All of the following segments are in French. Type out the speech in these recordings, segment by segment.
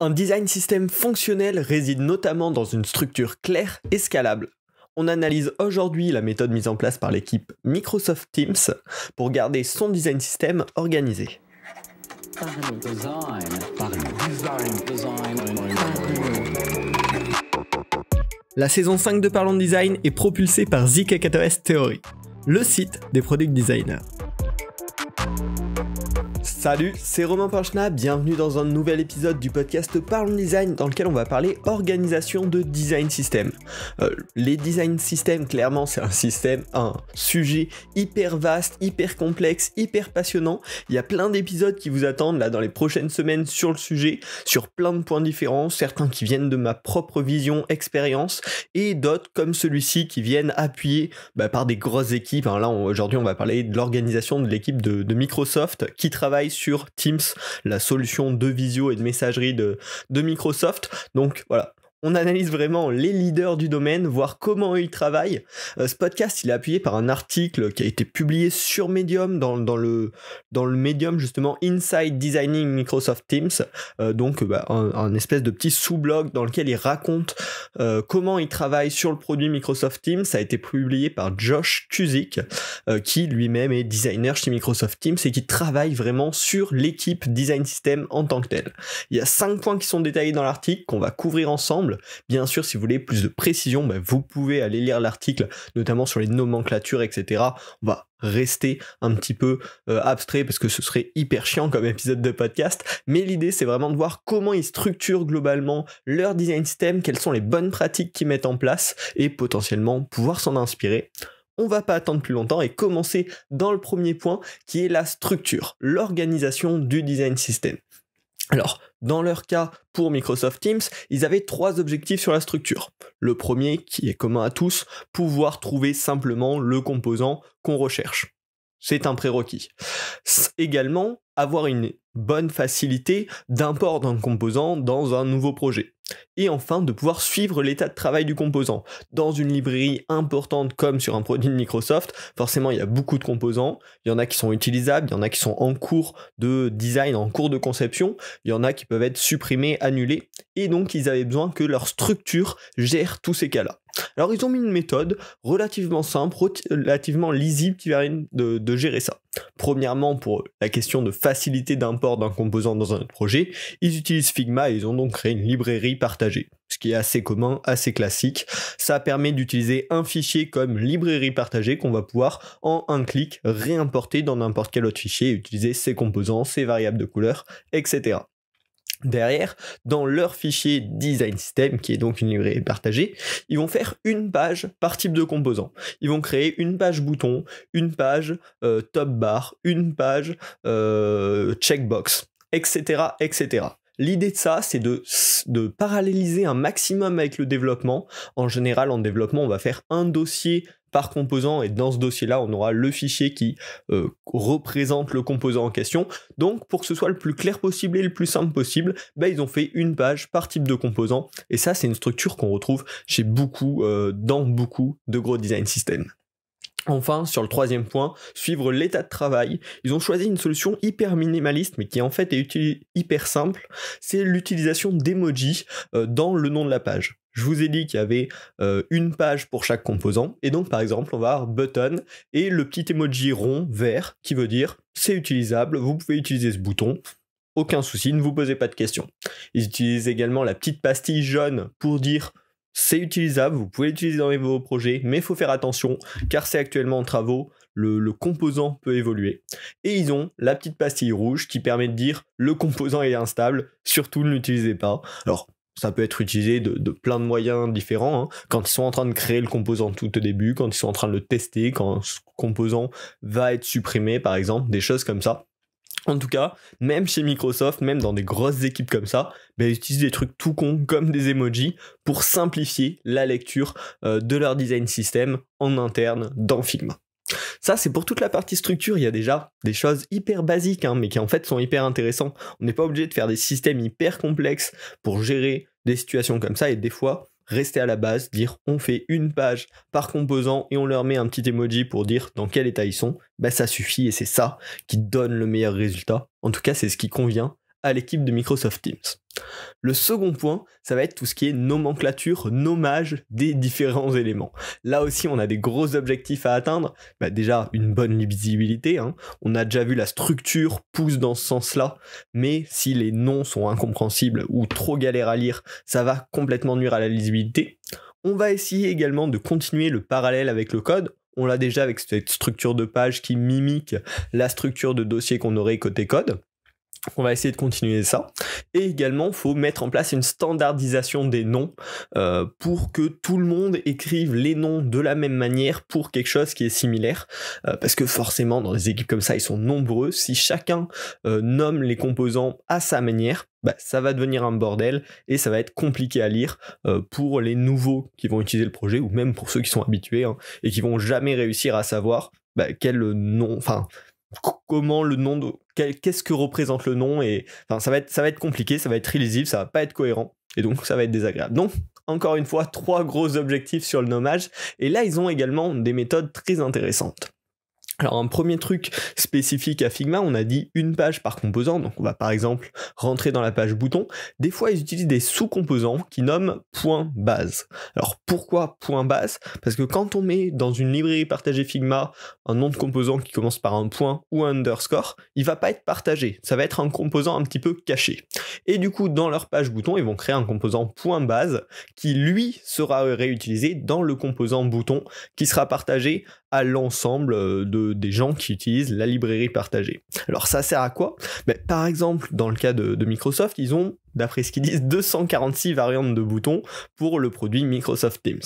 Un design système fonctionnel réside notamment dans une structure claire et scalable. On analyse aujourd'hui la méthode mise en place par l'équipe Microsoft Teams pour garder son design système organisé. La saison 5 de Parlons Design est propulsée par ZKKOS Theory, le site des product designers. Salut, c'est Romain Panchna, bienvenue dans un nouvel épisode du podcast Parlons Design dans lequel on va parler organisation de design system. Euh, les design systems, clairement, c'est un système, un sujet hyper vaste, hyper complexe, hyper passionnant. Il y a plein d'épisodes qui vous attendent là dans les prochaines semaines sur le sujet, sur plein de points différents, certains qui viennent de ma propre vision, expérience, et d'autres comme celui-ci qui viennent appuyer bah, par des grosses équipes. là, aujourd'hui, on va parler de l'organisation de l'équipe de, de Microsoft qui travaille sur Teams, la solution de visio et de messagerie de, de Microsoft. Donc voilà, on analyse vraiment les leaders du domaine, voir comment ils travaillent. Euh, ce podcast, il est appuyé par un article qui a été publié sur Medium, dans, le, dans le Medium justement Inside Designing Microsoft Teams. Euh, donc bah, un, espèce de petit sous-blog dans lequel il raconte euh, comment il travaille sur le produit Microsoft Teams. Ça a été publié par Josh Kuzik, qui lui-même est designer chez Microsoft Teams et qui travaille vraiment sur l'équipe design system en tant que telle. Il y a cinq points qui sont détaillés dans l'article qu'on va couvrir ensemble. Bien sûr, si vous voulez plus de précision, bah, vous pouvez aller lire l'article, notamment sur les nomenclatures, etc. On va rester un petit peu euh, abstrait parce que ce serait hyper chiant comme épisode de podcast. Mais l'idée, c'est vraiment de voir comment ils structurent globalement leur design system, quelles sont les bonnes pratiques qu'ils mettent en place et potentiellement pouvoir s'en inspirer on va pas attendre plus longtemps et commencer dans le premier point qui est la structure, l'organisation du design system. Alors, dans leur cas, pour Microsoft Teams, ils avaient trois objectifs sur la structure. Le premier, qui est commun à tous, pouvoir trouver simplement le composant qu'on recherche. C'est un prérequis. Également, avoir une bonne facilité d'import d'un composant dans un nouveau projet. Et enfin, de pouvoir suivre l'état de travail du composant. Dans une librairie importante comme sur un produit de Microsoft, forcément, il y a beaucoup de composants. Il y en a qui sont utilisables, il y en a qui sont en cours de design, en cours de conception. Il y en a qui peuvent être supprimés, annulés. Et donc, ils avaient besoin que leur structure gère tous ces cas-là. Alors ils ont mis une méthode relativement simple, relativement lisible qui permet de, gérer ça. Premièrement, pour la question de facilité d'import d'un composant dans un autre projet, ils utilisent Figma et ils ont donc créé une librairie partagée, ce qui est assez commun, assez classique. Ça permet d'utiliser un fichier comme librairie partagée qu'on va pouvoir en un clic réimporter dans n'importe quel autre fichier et utiliser ses composants, ses variables de couleur, etc. Derrière, dans leur fichier design system, qui est donc une librairie partagée, ils vont faire une page par type de composant. Ils vont créer une page bouton, une page euh, top bar, une page euh, checkbox, etc., etc. L'idée de ça, c'est de, de, paralléliser un maximum avec le développement. En général, en développement, on va faire un dossier par composant et dans ce dossier-là, on aura le fichier qui euh, représente le composant en question. Donc pour que ce soit le plus clair possible et le plus simple possible, bah, ils ont fait une page par type de composant et ça c'est une structure qu'on retrouve chez beaucoup, euh, dans beaucoup de gros design systems. Enfin, sur le troisième point, suivre l'état de travail. Ils ont choisi une solution hyper minimaliste, mais qui en fait est hyper simple. C'est l'utilisation d'emojis euh, dans le nom de la page. Je vous ai dit qu'il y avait euh, une page pour chaque composant. Et donc, par exemple, on va avoir button et le petit emoji rond vert qui veut dire c'est utilisable, vous pouvez utiliser ce bouton. Aucun souci, ne vous posez pas de questions. Ils utilisent également la petite pastille jaune pour dire c'est utilisable, vous pouvez l'utiliser dans vos projets, mais il faut faire attention car c'est actuellement en travaux, le, le, composant peut évoluer. Et ils ont la petite pastille rouge qui permet de dire le composant est instable, surtout ne l'utilisez pas. Alors ça peut être utilisé de, plein de moyens différents. Hein. Quand ils sont en train de créer le composant tout au début, quand ils sont en train de le tester, quand ce composant va être supprimé, par exemple, des choses comme ça. En tout cas, même chez Microsoft, même dans des grosses équipes comme ça, bah, ils utilisent des trucs tout cons comme des emojis pour simplifier la lecture euh, de leur design system en interne dans Figma. Ça, c'est pour toute la partie structure. Il y a déjà des choses hyper basiques, hein, mais qui en fait sont hyper intéressantes. On n'est pas obligé de faire des systèmes hyper complexes pour gérer des situations comme ça et des fois rester à la base, dire on fait une page par composant et on leur met un petit emoji pour dire dans quel état ils sont, bah ça suffit et c'est ça qui donne le meilleur résultat. En tout cas, c'est ce qui convient l'équipe de Microsoft Teams. Le second point, ça va être tout ce qui est nomenclature, nommage des différents éléments. Là aussi, on a des gros objectifs à atteindre. Bah, déjà, une bonne lisibilité. Hein. On a déjà vu la structure pousse dans ce sens-là, mais si les noms sont incompréhensibles ou trop galères à lire, ça va complètement nuire à la lisibilité. On va essayer également de continuer le parallèle avec le code. On l'a déjà avec cette structure de page qui mimique la structure de dossier qu'on aurait côté code. On va essayer de continuer ça. Et également, faut mettre en place une standardisation des noms euh, pour que tout le monde écrive les noms de la même manière pour quelque chose qui est similaire. Euh, parce que forcément, dans des équipes comme ça, ils sont nombreux. Si chacun euh, nomme les composants à sa manière, bah, ça va devenir un bordel et ça va être compliqué à lire pour les nouveaux qui vont utiliser le projet ou même pour ceux qui sont habitués hein, et qui vont jamais réussir à savoir bah, quel nom, enfin comment le nom de, qu'est-ce que représente le nom et ça va être ça va être compliqué, ça va être illisible, ça va pas être cohérent et donc ça va être désagréable. Donc encore une fois, trois gros objectifs sur le nommage et là ils ont également des méthodes très intéressantes. Alors un premier truc spécifique à Figma, on a dit une page par composant, donc on va par exemple rentrer dans la page bouton. Des fois ils utilisent des sous-composants qui nomment point base. Alors pourquoi point base Parce que quand on met dans une librairie partagée Figma un nom de composant qui commence par un point ou un underscore, il va pas être partagé, ça va être un composant un petit peu caché. Et du coup dans leur page bouton, ils vont créer un composant point base qui lui sera réutilisé dans le composant bouton qui sera partagé à l'ensemble euh, de des gens qui utilisent la librairie partagée. Alors ça sert à quoi Mais ben, Par exemple, dans le cas de, Microsoft, ils ont, d'après ce qu'ils disent, 246 variantes de boutons pour le produit Microsoft Teams.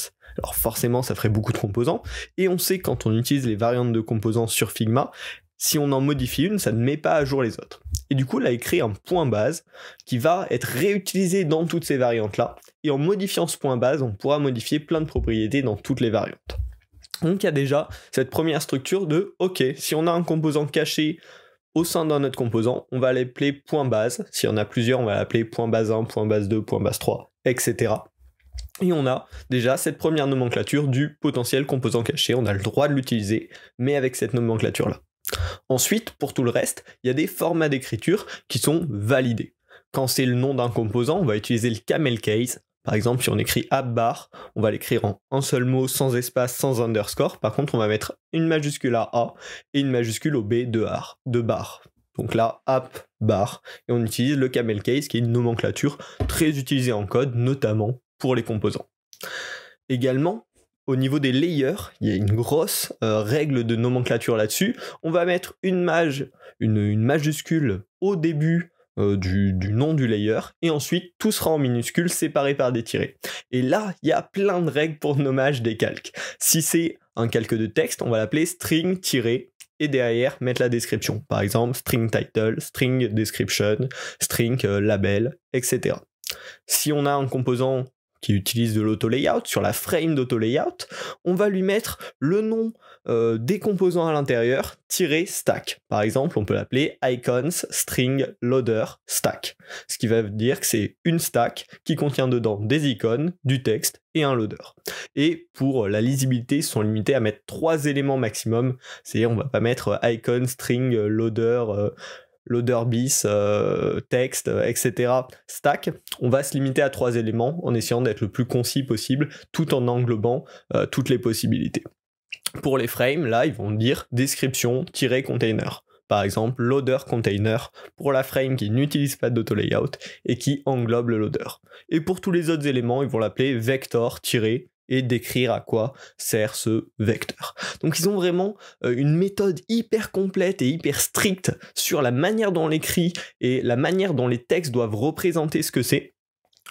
Alors forcément, ça ferait beaucoup de composants, et on sait quand on utilise les variantes de composants sur Figma, si on en modifie une, ça ne met pas à jour les autres. Et du coup, là, il crée un point base qui va être réutilisé dans toutes ces variantes-là. Et en modifiant ce point base, on pourra modifier plein de propriétés dans toutes les variantes. Donc il y a déjà cette première structure de OK, si on a un composant caché au sein d'un autre composant, on va l'appeler point base. Si on a plusieurs, on va l'appeler point base 1, point base 2, point base 3, etc. Et on a déjà cette première nomenclature du potentiel composant caché. On a le droit de l'utiliser, mais avec cette nomenclature-là. Ensuite, pour tout le reste, il y a des formats d'écriture qui sont validés. Quand c'est le nom d'un composant, on va utiliser le camel case, par exemple, si on écrit app bar, on va l'écrire en un seul mot, sans espace, sans underscore. Par contre, on va mettre une majuscule à A et une majuscule au B de, de bar. Donc là, app bar. Et on utilise le camel case, qui est une nomenclature très utilisée en code, notamment pour les composants. Également, au niveau des layers, il y a une grosse euh, règle de nomenclature là-dessus. On va mettre une, une majuscule au début euh, du, nom du layer, et ensuite tout sera en minuscules séparé par des tirets. Et là, il y a plein de règles pour le nommage des calques. Si c'est un calque de texte, on va l'appeler string tiré et derrière mettre la description. Par exemple, string title, string description, string euh, label, etc. Si on a un composant qui utilise de l'auto-layout, sur la frame d'auto-layout, on va lui mettre le nom euh, des composants à l'intérieur, tiré stack. Par exemple, on peut l'appeler icons string loader stack. Ce qui va dire que c'est une stack qui contient dedans des icônes, du texte et un loader. Et pour la lisibilité, ils sont limités à mettre trois éléments maximum. C'est-à-dire, on va pas mettre icons, string loader. Euh, loader bis, euh, texte, euh, etc. stack, on va se limiter à trois éléments en essayant d'être le plus concis possible tout en englobant euh, toutes les possibilités. Pour les frames, là, ils vont dire description-container. Par exemple, loader container pour la frame qui n'utilise pas d'auto-layout et qui englobe le loader. Et pour tous les autres éléments, ils vont l'appeler vector- et décrire à quoi sert ce vecteur. Donc ils ont vraiment euh, une méthode hyper complète et hyper stricte sur la manière dont l'écrit et la manière dont les textes doivent représenter ce que c'est.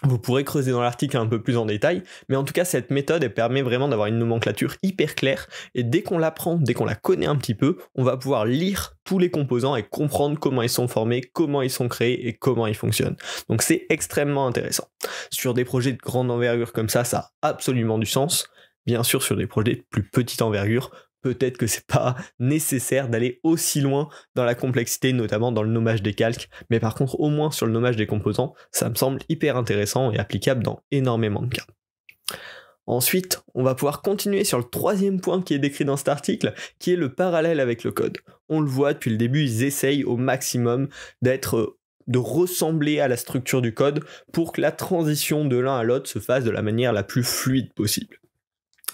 Vous pourrez creuser dans l'article un peu plus en détail, mais en tout cas cette méthode elle permet vraiment d'avoir une nomenclature hyper claire et dès qu'on l'apprend, dès qu'on la connaît un petit peu, on va pouvoir lire tous les composants et comprendre comment ils sont formés, comment ils sont créés et comment ils fonctionnent. Donc c'est extrêmement intéressant. Sur des projets de grande envergure comme ça, ça a absolument du sens. Bien sûr, sur des projets de plus petite envergure, peut-être que c'est pas nécessaire d'aller aussi loin dans la complexité, notamment dans le nommage des calques, mais par contre, au moins sur le nommage des composants, ça me semble hyper intéressant et applicable dans énormément de cas. Ensuite, on va pouvoir continuer sur le troisième point qui est décrit dans cet article, qui est le parallèle avec le code. On le voit depuis le début, ils essayent au maximum d'être de ressembler à la structure du code pour que la transition de l'un à l'autre se fasse de la manière la plus fluide possible.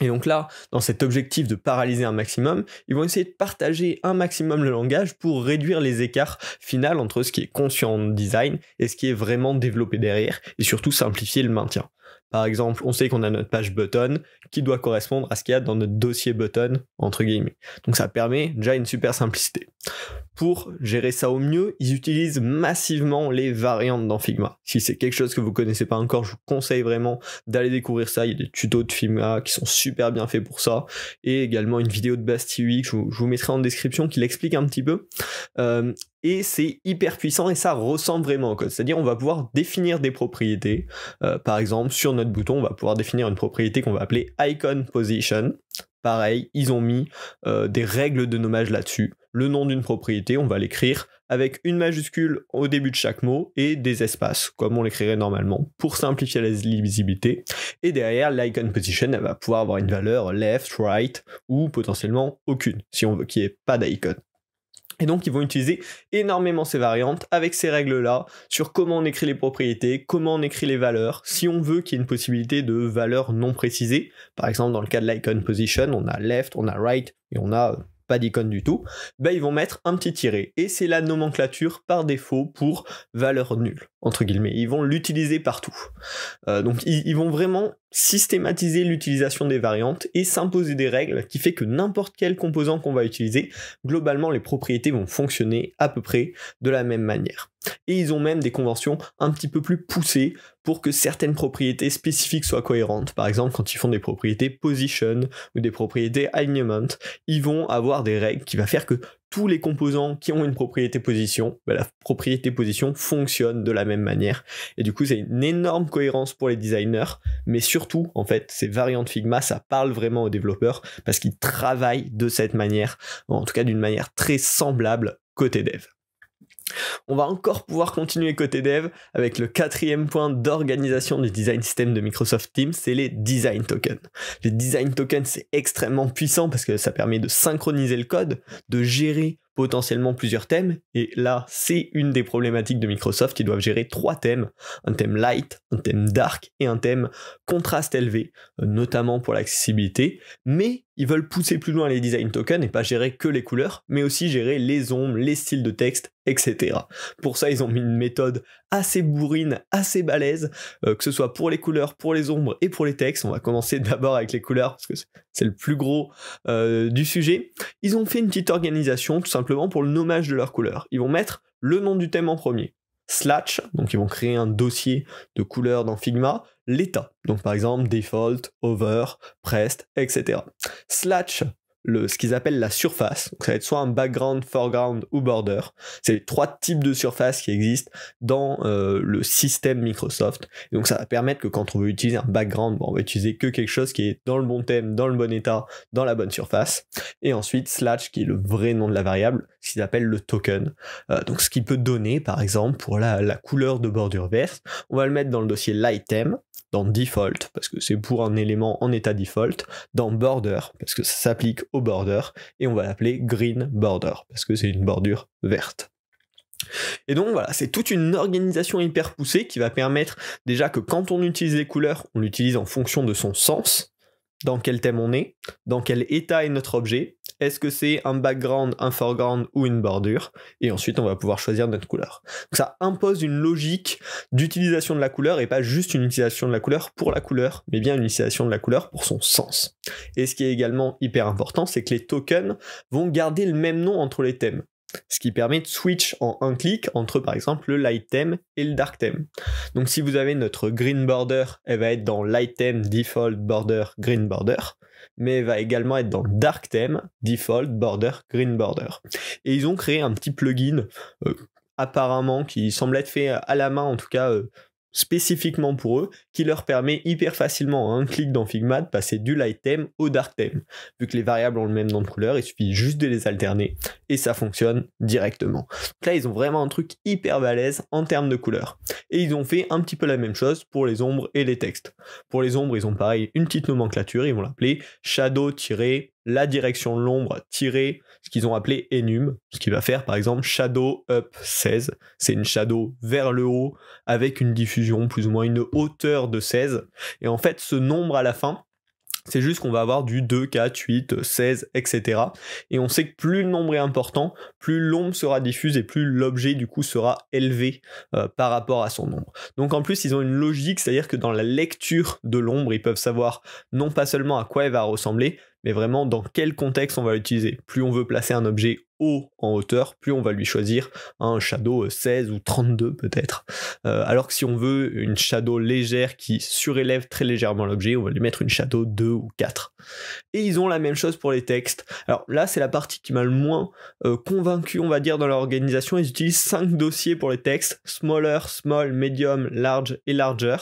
Et donc là, dans cet objectif de paralyser un maximum, ils vont essayer de partager un maximum le langage pour réduire les écarts finaux entre ce qui est conscient en design et ce qui est vraiment développé derrière, et surtout simplifier le maintien. Par exemple, on sait qu'on a notre page button qui doit correspondre à ce qu'il y a dans notre dossier button, entre guillemets. Donc ça permet déjà une super simplicité pour gérer ça au mieux, ils utilisent massivement les variantes dans Figma. Si c'est quelque chose que vous connaissez pas encore, je vous conseille vraiment d'aller découvrir ça. Il y a des tutos de Figma qui sont super bien faits pour ça. Et également une vidéo de Bastille que je vous, mettrai en description qui l'explique un petit peu. Euh, et c'est hyper puissant et ça ressemble vraiment au code. C'est-à-dire on va pouvoir définir des propriétés. Euh, par exemple, sur notre bouton, on va pouvoir définir une propriété qu'on va appeler icon position. Pareil, ils ont mis euh, des règles de nommage là-dessus. Le nom d'une propriété, on va l'écrire avec une majuscule au début de chaque mot et des espaces, comme on l'écrirait normalement, pour simplifier la lisibilité. Et derrière, l'icon position, elle va pouvoir avoir une valeur left, right, ou potentiellement aucune, si on veut qu'il n'y ait pas d'icon. Et donc ils vont utiliser énormément ces variantes avec ces règles-là sur comment on écrit les propriétés, comment on écrit les valeurs, si on veut qu'il y ait une possibilité de valeurs non précisées. Par exemple, dans le cas de l'icon position, on a left, on a right et on a euh, pas d'icône du tout, bah, ils vont mettre un petit tiret. Et c'est la nomenclature par défaut pour valeur nulle, entre guillemets. Ils vont l'utiliser partout. Euh, donc ils, vont vraiment systématiser l'utilisation des variantes et s'imposer des règles qui fait que n'importe quel composant qu'on va utiliser, globalement les propriétés vont fonctionner à peu près de la même manière. Et ils ont même des conventions un petit peu plus poussées pour que certaines propriétés spécifiques soient cohérentes. Par exemple, quand ils font des propriétés position ou des propriétés alignment, ils vont avoir des règles qui va faire que tous les composants qui ont une propriété position, bah, la propriété position fonctionne de la même manière. Et du coup, c'est une énorme cohérence pour les designers, mais surtout, en fait, ces variantes Figma, ça parle vraiment aux développeurs parce qu'ils travaillent de cette manière, en tout cas d'une manière très semblable côté dev. On va encore pouvoir continuer côté dev avec le quatrième point d'organisation du design system de Microsoft Teams, c'est les design tokens. Les design tokens, c'est extrêmement puissant parce que ça permet de synchroniser le code, de gérer potentiellement plusieurs thèmes. Et là, c'est une des problématiques de Microsoft. Ils doivent gérer trois thèmes. Un thème light, un thème dark et un thème contraste élevé, euh, notamment pour l'accessibilité. Mais ils veulent pousser plus loin les design tokens et pas gérer que les couleurs, mais aussi gérer les ombres, les styles de texte, etc. Pour ça, ils ont mis une méthode assez bourrine, assez balèze, euh, que ce soit pour les couleurs, pour les ombres et pour les textes. On va commencer d'abord avec les couleurs, parce que c'est le plus gros euh, du sujet. Ils ont fait une petite organisation tout simplement pour le nommage de leurs couleurs. Ils vont mettre le nom du thème en premier. Slash, donc ils vont créer un dossier de couleurs dans Figma, l'état, donc par exemple default, over, prest, etc. Slash le, ce qu'ils appellent la surface. Donc ça va être soit un background, foreground ou border. C'est les trois types de surfaces qui existent dans euh, le système Microsoft. donc ça va permettre que quand on veut utiliser un background, bon, on va utiliser que quelque chose qui est dans le bon thème, dans le bon état, dans la bonne surface. Et ensuite slash qui est le vrai nom de la variable, ce qu'ils appellent le token. Euh, donc ce qui peut donner par exemple pour la, la couleur de bordure verte, on va le mettre dans le dossier theme dans default, parce que c'est pour un élément en état default, dans border, parce que ça s'applique au border, et on va l'appeler green border, parce que c'est une bordure verte. Et donc voilà, c'est toute une organisation hyper poussée qui va permettre déjà que quand on utilise les couleurs, on l'utilise en fonction de son sens, dans quel thème on est, dans quel état est notre objet, est-ce que c'est un background, un foreground ou une bordure, et ensuite on va pouvoir choisir notre couleur. ça impose une logique d'utilisation de la couleur et pas juste une utilisation de la couleur pour la couleur, mais bien une utilisation de la couleur pour son sens. Et ce qui est également hyper important, c'est que les tokens vont garder le même nom entre les thèmes ce qui permet de switch en un clic entre par exemple le light theme et le dark theme. Donc si vous avez notre green border, elle va être dans light theme, default, border, green border, mais elle va également être dans dark theme, default, border, green border. Et ils ont créé un petit plugin euh, apparemment qui semble être fait à la main, en tout cas euh, spécifiquement pour eux qui leur permet hyper facilement à hein, un clic dans Figma de passer du light theme au dark theme. Vu que les variables ont le même nom de couleur, il suffit juste de les alterner et ça fonctionne directement. là, ils ont vraiment un truc hyper balèze en termes de couleurs. Et ils ont fait un petit peu la même chose pour les ombres et les textes. Pour les ombres, ils ont pareil une petite nomenclature, ils vont l'appeler shadow- la direction de l'ombre tirée, ce qu'ils ont appelé enum, ce qui va faire par exemple shadow up 16. C'est une shadow vers le haut avec une diffusion plus ou moins une hauteur de 16. Et en fait, ce nombre à la fin, c'est juste qu'on va avoir du 2, 4, 8, 16, etc. Et on sait que plus le nombre est important, plus l'ombre sera diffuse et plus l'objet du coup sera élevé euh, par rapport à son nombre. Donc en plus, ils ont une logique, c'est-à-dire que dans la lecture de l'ombre, ils peuvent savoir non pas seulement à quoi elle va ressembler, mais vraiment dans quel contexte on va l'utiliser. Plus on veut placer un objet haut en hauteur, plus on va lui choisir un shadow 16 ou 32 peut-être. Euh, alors que si on veut une shadow légère qui surélève très légèrement l'objet, on va lui mettre une shadow 2 ou 4. Et ils ont la même chose pour les textes. Alors là, c'est la partie qui m'a le moins euh, convaincu, on va dire, dans leur organisation. Ils utilisent 5 dossiers pour les textes, smaller, small, medium, large et larger,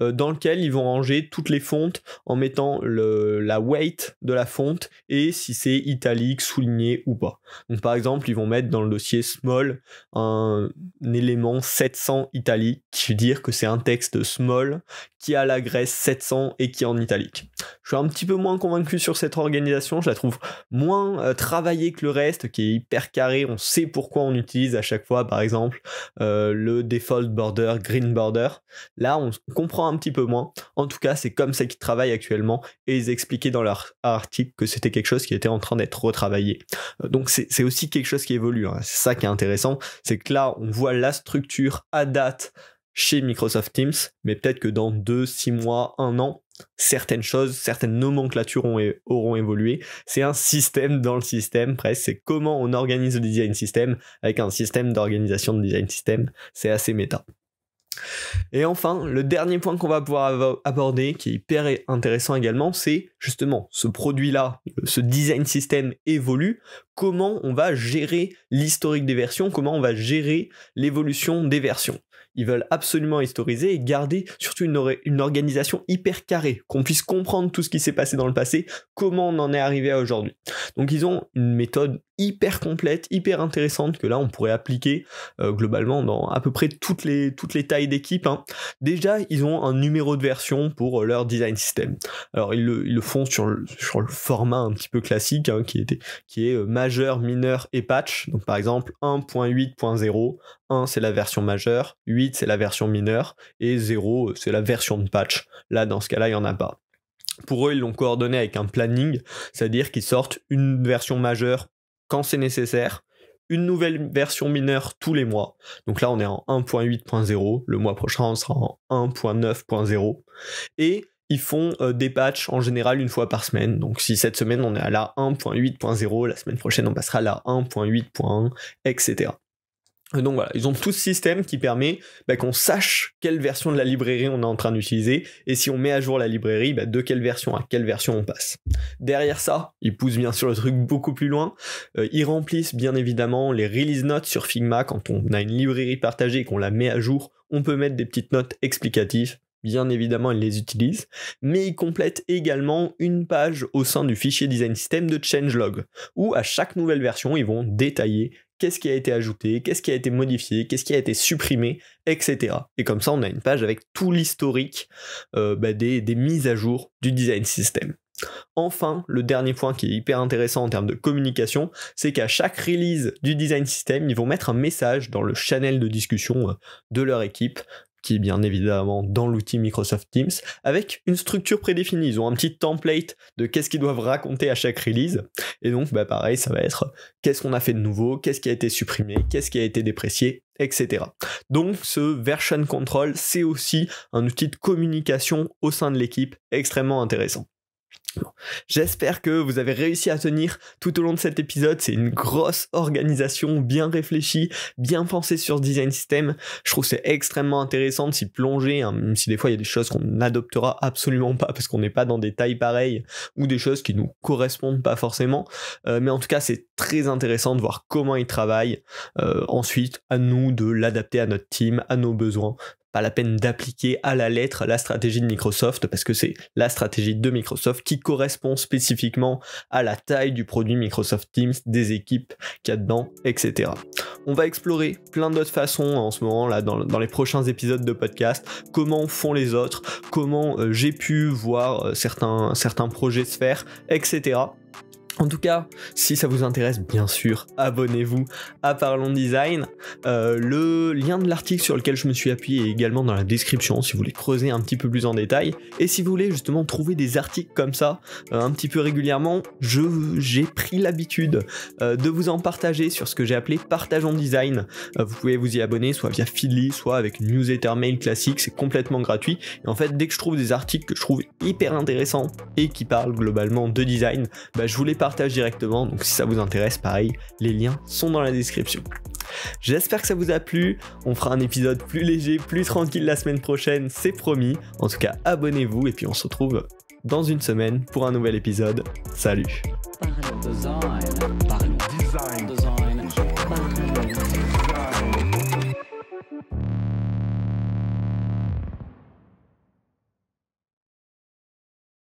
euh, dans lequel ils vont ranger toutes les fontes en mettant le, la weight de la fonte et si c'est italique, souligné ou pas. Donc par exemple, ils vont mettre dans le dossier small un, élément 700 italique, qui veut dire que c'est un texte small qui a la Grèce 700 et qui est en italique. Je suis un petit peu moins convaincu sur cette organisation, je la trouve moins euh, travaillée que le reste, qui est hyper carré, on sait pourquoi on utilise à chaque fois par exemple euh, le default border, green border. Là on comprend un petit peu moins, en tout cas c'est comme ça qu'ils travaillent actuellement et ils expliquaient dans leur article que c'était quelque chose qui était en train d'être retravaillé. Euh, donc c'est aussi quelque chose qui évolue, hein. c'est ça qui est intéressant, c'est que là on voit la structure à date chez Microsoft Teams, mais peut-être que dans deux, six mois, un an, certaines choses, certaines nomenclatures ont, auront évolué. C'est un système dans le système, presque. C'est comment on organise le design system avec un système d'organisation de design system. C'est assez méta. Et enfin, le dernier point qu'on va pouvoir aborder, qui est hyper intéressant également, c'est justement ce produit-là, euh, ce design system évolue, comment on va gérer l'historique des versions, comment on va gérer l'évolution des versions ils veulent absolument historiser et garder surtout une, organisation hyper carrée, qu'on puisse comprendre tout ce qui s'est passé dans le passé, comment on en est arrivé à aujourd'hui. Donc ils ont une méthode hyper complète, hyper intéressante que là on pourrait appliquer euh, globalement dans à peu près toutes les, toutes les tailles d'équipe. Hein. Déjà, ils ont un numéro de version pour leur design system. Alors ils le, font sur le, format un petit peu classique hein, qui, était, qui est euh, majeur, mineur et patch. Donc par exemple 1.8.0, 1 c'est la version majeure, 8 c'est la version mineure, et 0 c'est la version de patch. Là, dans ce cas-là, il n'y en a pas. Pour eux, ils l'ont coordonné avec un planning, c'est-à-dire qu'ils sortent une version majeure quand c'est nécessaire, une nouvelle version mineure tous les mois. Donc là, on est en 1.8.0, le mois prochain, on sera en 1.9.0. Et ils font euh, des patchs en général une fois par semaine. Donc si cette semaine on est à la 1.8.0, la semaine prochaine on passera à la 1.8.1, etc. Donc voilà, ils ont tout ce système qui permet bah, qu'on sache quelle version de la librairie on est en train d'utiliser, et si on met à jour la librairie, bah, de quelle version à quelle version on passe. Derrière ça, ils poussent bien sûr le truc beaucoup plus loin, euh, ils remplissent bien évidemment les release notes sur Figma, quand on a une librairie partagée et qu'on la met à jour, on peut mettre des petites notes explicatives, bien évidemment ils les utilisent, mais ils complètent également une page au sein du fichier design system de changelog, où à chaque nouvelle version ils vont détailler qu'est-ce qui a été ajouté, qu'est-ce qui a été modifié, qu'est-ce qui a été supprimé, etc. Et comme ça, on a une page avec tout l'historique euh, bah, des, des mises à jour du design system. Enfin, le dernier point qui est hyper intéressant en termes de communication, c'est qu'à chaque release du design system, ils vont mettre un message dans le channel de discussion euh, de leur équipe bien évidemment dans l'outil Microsoft Teams avec une structure prédéfinie. Ils ont un petit template de qu'est-ce qu'ils doivent raconter à chaque release. Et donc, bah, pareil, ça va être qu'est-ce qu'on a fait de nouveau, qu'est-ce qui a été supprimé, qu'est-ce qui a été déprécié, etc. Donc ce version control, c'est aussi un outil de communication au sein de l'équipe extrêmement intéressant. J'espère que vous avez réussi à tenir tout au long de cet épisode. C'est une grosse organisation, bien réfléchie, bien pensée sur design system. Je trouve c'est extrêmement intéressant de s'y plonger, hein, même si des fois il y a des choses qu'on n'adoptera absolument pas parce qu'on n'est pas dans des tailles pareilles ou des choses qui nous correspondent pas forcément. Euh, mais en tout cas, c'est très intéressant de voir comment ils travaillent. Euh, ensuite, à nous de l'adapter à notre team, à nos besoins la peine d'appliquer à la lettre la stratégie de Microsoft parce que c'est la stratégie de Microsoft qui correspond spécifiquement à la taille du produit Microsoft Teams, des équipes qu'il y a dedans, etc. On va explorer plein d'autres façons en ce moment là dans, les prochains épisodes de podcast, comment font les autres, comment euh, j'ai pu voir euh, certains, certains projets se faire, etc. En tout cas, si ça vous intéresse, bien sûr, abonnez-vous à Parlons Design. Euh, le lien de l'article sur lequel je me suis appuyé est également dans la description si vous voulez creuser un petit peu plus en détail. Et si vous voulez justement trouver des articles comme ça euh, un petit peu régulièrement, j'ai pris l'habitude euh, de vous en partager sur ce que j'ai appelé Partageons Design. vous pouvez vous y abonner soit via Feedly, soit avec une newsletter mail classique, c'est complètement gratuit. Et en fait, dès que je trouve des articles que je trouve hyper intéressants et qui parlent globalement de design, bah, je vous les directement. Donc si ça vous intéresse, pareil, les liens sont dans la description. J'espère que ça vous a plu. On fera un épisode plus léger, plus tranquille la semaine prochaine, c'est promis. En tout cas, abonnez-vous et puis on se retrouve dans une semaine pour un nouvel épisode. Salut.